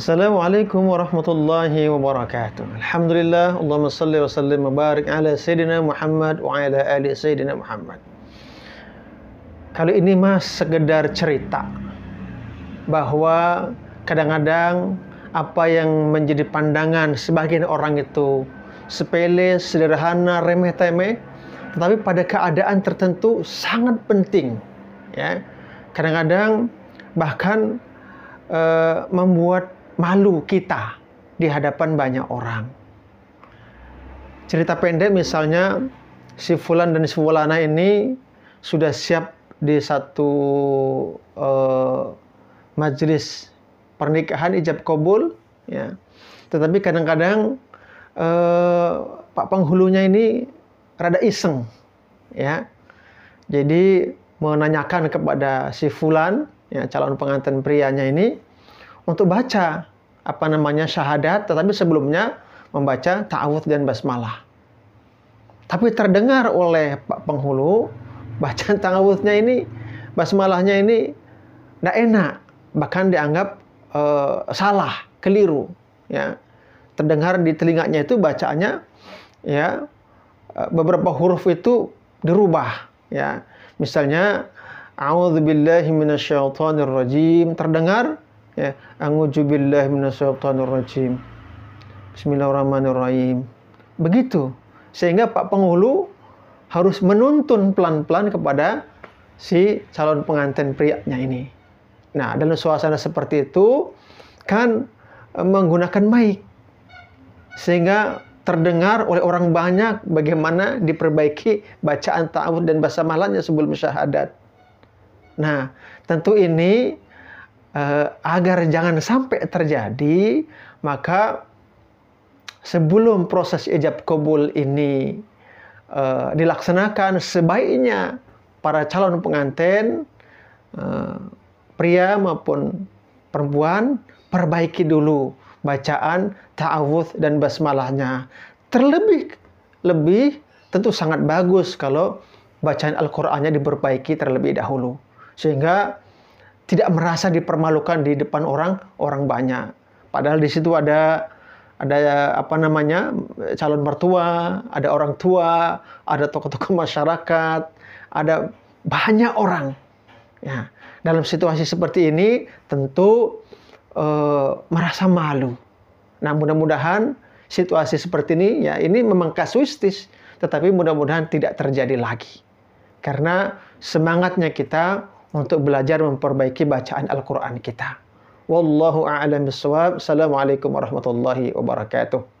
Assalamualaikum warahmatullahi wabarakatuh. Alhamdulillah, Allahumma salli wa sallim mubarak ala Sayyidina Muhammad wa ala ali Sayyidina Muhammad. Kali ini mah sekedar cerita bahwa kadang-kadang apa yang menjadi pandangan sebagian orang itu sepele, sederhana, remeh-temeh, tetapi pada keadaan tertentu sangat penting. Ya, kadang-kadang bahkan uh, membuat malu kita di hadapan banyak orang. Cerita pendek misalnya si Fulan dan si Fulana ini sudah siap di satu uh, eh, majelis pernikahan ijab kabul ya. Tetapi kadang-kadang uh, Pak penghulunya ini rada iseng ya. Jadi menanyakan kepada si fulan ya calon pengantin prianya ini untuk baca apa namanya syahadat, tetapi sebelumnya membaca ta'awudz dan basmalah. Tapi terdengar oleh Pak penghulu bacaan ta'awudznya ini basmalahnya ini tidak enak, bahkan dianggap e, salah, keliru, ya. Terdengar di telinganya itu bacaannya ya eh, beberapa huruf itu dirubah, ya. Misalnya a'udzubillahi minasyaitonirrajim terdengar ya a'udzu billahi minasyaitonir rajim bismillahirrahmanirrahim begitu sehingga Pak penghulu harus menuntun pelan-pelan kepada si calon pengantin prianya ini nah dalam suasana seperti itu kan eh, menggunakan mic sehingga terdengar oleh orang banyak bagaimana diperbaiki bacaan ta'awud dan bahasa malanya sebelum syahadat. Nah, tentu ini eh, agar jangan sampai terjadi, maka sebelum proses ijab kabul ini eh, dilaksanakan, sebaiknya para calon pengantin, eh, pria maupun perempuan, perbaiki dulu bacaan ta'awud dan basmalahnya. Terlebih lebih tentu sangat bagus kalau bacaan Al-Qur'annya diperbaiki terlebih dahulu. Sehingga tidak merasa dipermalukan di depan orang orang banyak. Padahal di situ ada ada apa namanya calon mertua, ada orang tua, ada tokoh-tokoh masyarakat, ada banyak orang. Ya, dalam situasi seperti ini tentu eh, merasa malu. Nah, mudah-mudahan situasi seperti ini ya ini memang kasuistis, tetapi mudah-mudahan tidak terjadi lagi. Karena semangatnya kita untuk belajar memperbaiki bacaan Al-Quran kita. Wallahu a'lam bishawab. Assalamualaikum warahmatullahi wabarakatuh.